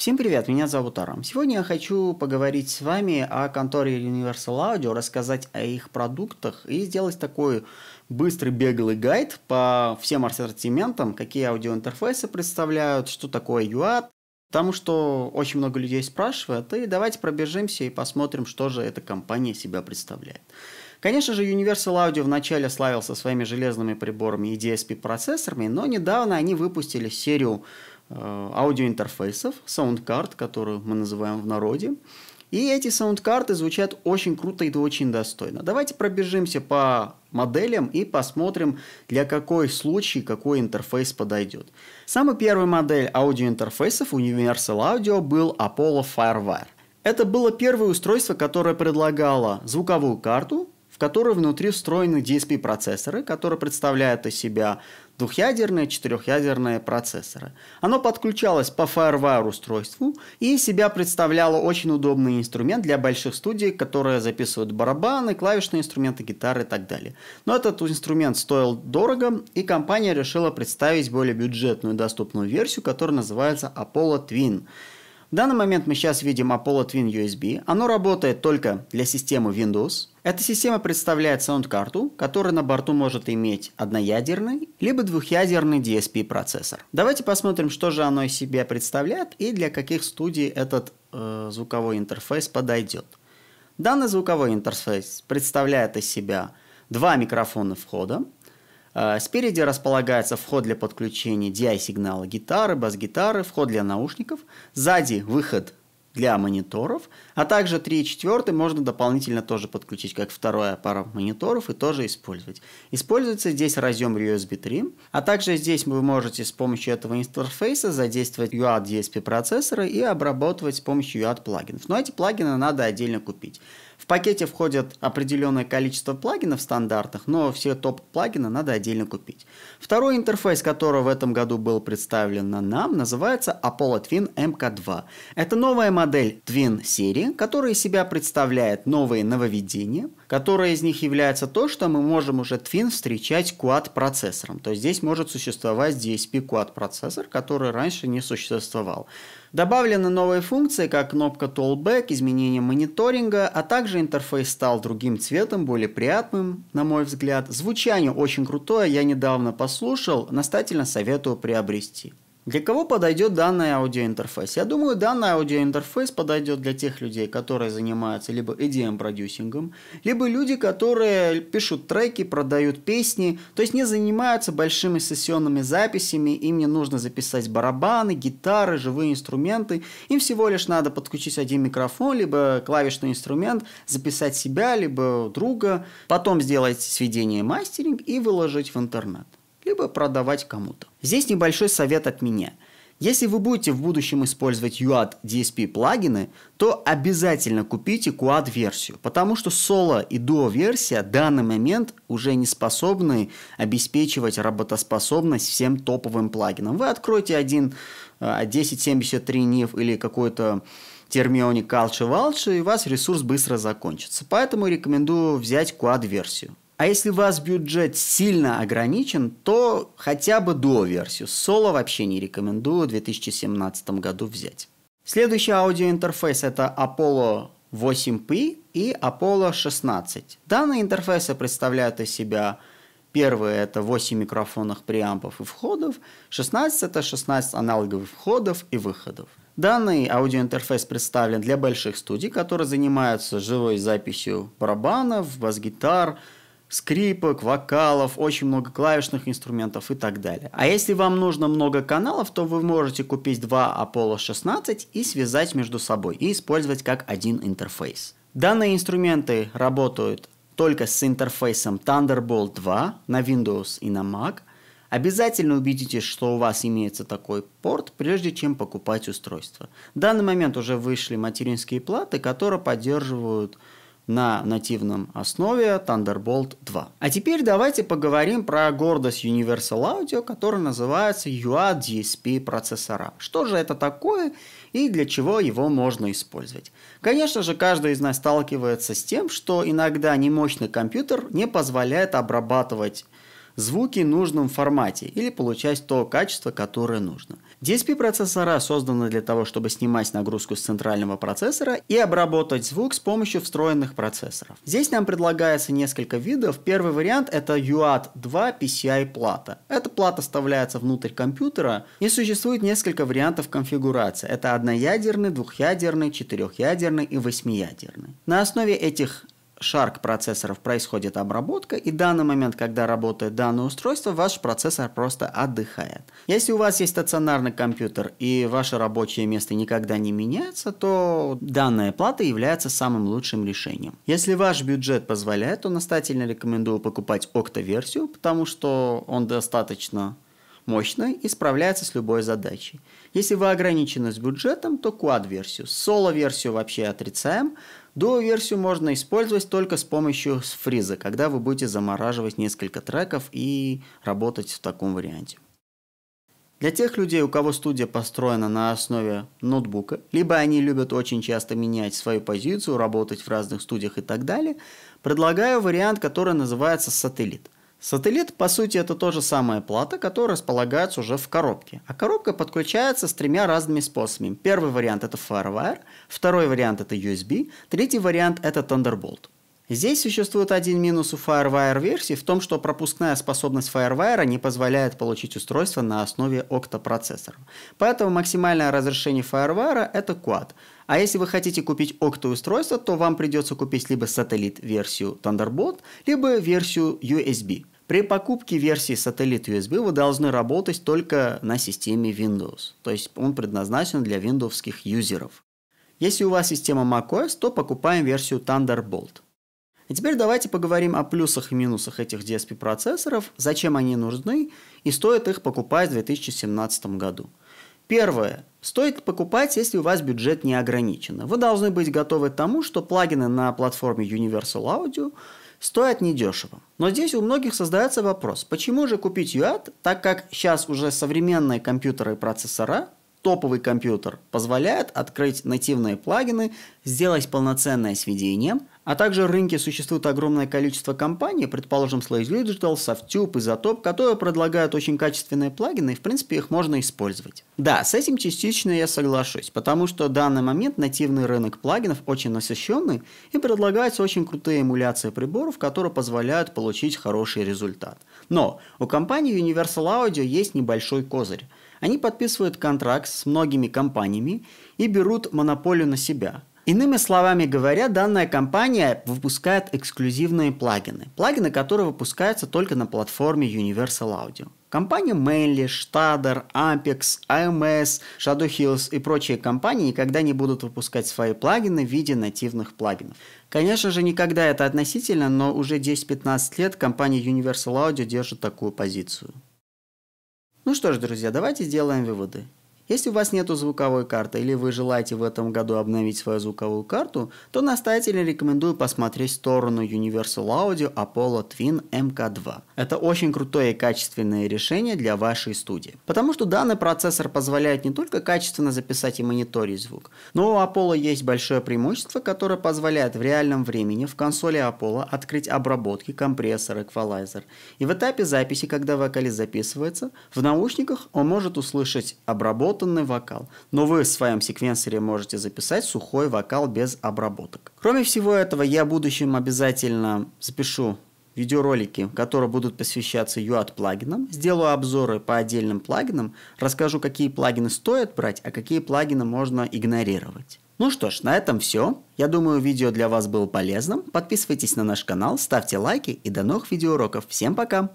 Всем привет, меня зовут Арам. Сегодня я хочу поговорить с вами о конторе Universal Audio, рассказать о их продуктах и сделать такой быстрый беглый гайд по всем ассортиментам, какие аудиоинтерфейсы представляют, что такое UAT, потому что очень много людей спрашивают, и давайте пробежимся и посмотрим, что же эта компания себя представляет. Конечно же, Universal Audio вначале славился своими железными приборами и DSP-процессорами, но недавно они выпустили серию Э, аудиоинтерфейсов, саундкарт, которую мы называем в народе. И эти саундкарты звучат очень круто и очень достойно. Давайте пробежимся по моделям и посмотрим, для какой случай какой интерфейс подойдет. Самый первый модель аудиоинтерфейсов Universal Audio был Apollo FireWire. Это было первое устройство, которое предлагало звуковую карту, в которой внутри встроены DSP-процессоры, которые представляют из себя двухъядерные, четырехъядерные процессоры. Оно подключалось по FireWire устройству и себя представляло очень удобный инструмент для больших студий, которые записывают барабаны, клавишные инструменты, гитары и так далее. Но этот инструмент стоил дорого, и компания решила представить более бюджетную доступную версию, которая называется Apollo Twin – в данный момент мы сейчас видим Apollo Twin USB. Оно работает только для системы Windows. Эта система представляет саундкарту, которая на борту может иметь одноядерный либо двухъядерный DSP процессор. Давайте посмотрим, что же оно из себя представляет и для каких студий этот э, звуковой интерфейс подойдет. Данный звуковой интерфейс представляет из себя два микрофона входа, Э, спереди располагается вход для подключения DI-сигнала гитары, бас-гитары, вход для наушников. Сзади выход для мониторов, а также 3 и 4 можно дополнительно тоже подключить как вторая пара мониторов и тоже использовать. Используется здесь разъем USB 3, а также здесь вы можете с помощью этого интерфейса задействовать UAD DSP процессоры и обрабатывать с помощью UAD плагинов. Но эти плагины надо отдельно купить. В пакете входит определенное количество плагинов стандартных, но все топ-плагины надо отдельно купить. Второй интерфейс, который в этом году был представлен нам, называется Apollo Twin MK2. Это новая модель Twin серии, которая из себя представляет новые нововведения, которое из них является то, что мы можем уже Twin встречать quad процессором. То есть здесь может существовать DSP quad процессор, который раньше не существовал. Добавлены новые функции, как кнопка Tollback, изменение мониторинга, а также интерфейс стал другим цветом, более приятным, на мой взгляд. Звучание очень крутое, я недавно послушал, настоятельно советую приобрести. Для кого подойдет данный аудиоинтерфейс? Я думаю, данный аудиоинтерфейс подойдет для тех людей, которые занимаются либо EDM-продюсингом, либо люди, которые пишут треки, продают песни, то есть не занимаются большими сессионными записями, им не нужно записать барабаны, гитары, живые инструменты, им всего лишь надо подключить один микрофон, либо клавишный инструмент, записать себя, либо друга, потом сделать сведение мастеринг и выложить в интернет либо продавать кому-то. Здесь небольшой совет от меня. Если вы будете в будущем использовать UAD DSP плагины, то обязательно купите QAD версию, потому что соло и дуо версия в данный момент уже не способны обеспечивать работоспособность всем топовым плагинам. Вы откроете один 1073 а, NIF или какой-то термионе калчи-валчи, и у вас ресурс быстро закончится. Поэтому рекомендую взять quad-версию. А если у вас бюджет сильно ограничен, то хотя бы дуо-версию. Соло вообще не рекомендую в 2017 году взять. Следующий аудиоинтерфейс это Apollo 8P и Apollo 16. Данные интерфейсы представляют из себя первые это 8 микрофонных преампов и входов. 16 – это 16 аналоговых входов и выходов. Данный аудиоинтерфейс представлен для больших студий, которые занимаются живой записью барабанов, бас-гитар, скрипок, вокалов, очень много клавишных инструментов и так далее. А если вам нужно много каналов, то вы можете купить два Apollo 16 и связать между собой и использовать как один интерфейс. Данные инструменты работают только с интерфейсом Thunderbolt 2 на Windows и на Mac. Обязательно убедитесь, что у вас имеется такой порт, прежде чем покупать устройство. В данный момент уже вышли материнские платы, которые поддерживают на нативном основе Thunderbolt 2. А теперь давайте поговорим про гордость Universal Audio, которая называется UA DSP процессора. Что же это такое и для чего его можно использовать? Конечно же, каждый из нас сталкивается с тем, что иногда немощный компьютер не позволяет обрабатывать звуки в нужном формате или получать то качество, которое нужно – DSP-процессора созданы для того, чтобы снимать нагрузку с центрального процессора и обработать звук с помощью встроенных процессоров. Здесь нам предлагается несколько видов. Первый вариант это UART2 PCI плата. Эта плата вставляется внутрь компьютера и существует несколько вариантов конфигурации. Это одноядерный, двухъядерный, четырехъядерный и восьмиядерный. На основе этих шарк процессоров происходит обработка, и в данный момент, когда работает данное устройство, ваш процессор просто отдыхает. Если у вас есть стационарный компьютер и ваше рабочее место никогда не меняется, то данная плата является самым лучшим решением. Если ваш бюджет позволяет, то настоятельно рекомендую покупать Octa-версию, потому что он достаточно мощный и справляется с любой задачей. Если вы ограничены с бюджетом, то Quad-версию. Соло-версию вообще отрицаем, Duo версию можно использовать только с помощью фриза, когда вы будете замораживать несколько треков и работать в таком варианте. Для тех людей, у кого студия построена на основе ноутбука, либо они любят очень часто менять свою позицию, работать в разных студиях и так далее, предлагаю вариант, который называется «Сателлит». Сателлит, по сути, это то же самое плата, которая располагается уже в коробке. А коробка подключается с тремя разными способами. Первый вариант – это FireWire, второй вариант – это USB, третий вариант – это Thunderbolt. Здесь существует один минус у FireWire версии в том, что пропускная способность FireWire не позволяет получить устройство на основе октопроцессора. Поэтому максимальное разрешение FireWire это Quad. А если вы хотите купить окто-устройство, то вам придется купить либо сателлит-версию Thunderbolt, либо версию USB. При покупке версии сателлит USB вы должны работать только на системе Windows, то есть он предназначен для виндовских юзеров. Если у вас система macOS, то покупаем версию Thunderbolt. И теперь давайте поговорим о плюсах и минусах этих DSP процессоров, зачем они нужны и стоит их покупать в 2017 году. Первое. Стоит покупать, если у вас бюджет не ограничен. Вы должны быть готовы к тому, что плагины на платформе Universal Audio стоят недешево. Но здесь у многих создается вопрос, почему же купить UAT, так как сейчас уже современные компьютеры и процессора топовый компьютер позволяет открыть нативные плагины, сделать полноценное сведение, а также в рынке существует огромное количество компаний, предположим, Slash Digital, Softube, Isotop, которые предлагают очень качественные плагины, и в принципе их можно использовать. Да, с этим частично я соглашусь, потому что в данный момент нативный рынок плагинов очень насыщенный и предлагаются очень крутые эмуляции приборов, которые позволяют получить хороший результат. Но у компании Universal Audio есть небольшой козырь. Они подписывают контракт с многими компаниями и берут монополию на себя – Иными словами говоря, данная компания выпускает эксклюзивные плагины. Плагины, которые выпускаются только на платформе Universal Audio. Компания Mainly, Stadler, Ampex, AMS, Shadow Hills и прочие компании никогда не будут выпускать свои плагины в виде нативных плагинов. Конечно же, никогда это относительно, но уже 10-15 лет компания Universal Audio держит такую позицию. Ну что ж, друзья, давайте сделаем выводы. Если у вас нет звуковой карты или вы желаете в этом году обновить свою звуковую карту, то настоятельно рекомендую посмотреть сторону Universal Audio Apollo Twin MK2. Это очень крутое и качественное решение для вашей студии. Потому что данный процессор позволяет не только качественно записать и мониторить звук, но у Apollo есть большое преимущество, которое позволяет в реальном времени в консоли Apollo открыть обработки, компрессор, эквалайзер. И в этапе записи, когда вокалист записывается, в наушниках он может услышать обработку обработанный вокал, но вы в своем секвенсоре можете записать сухой вокал без обработок. Кроме всего этого, я в будущем обязательно запишу видеоролики, которые будут посвящаться UAT плагинам. Сделаю обзоры по отдельным плагинам, расскажу, какие плагины стоит брать, а какие плагины можно игнорировать. Ну что ж, на этом все. Я думаю, видео для вас было полезным. Подписывайтесь на наш канал, ставьте лайки и до новых видеоуроков. Всем пока!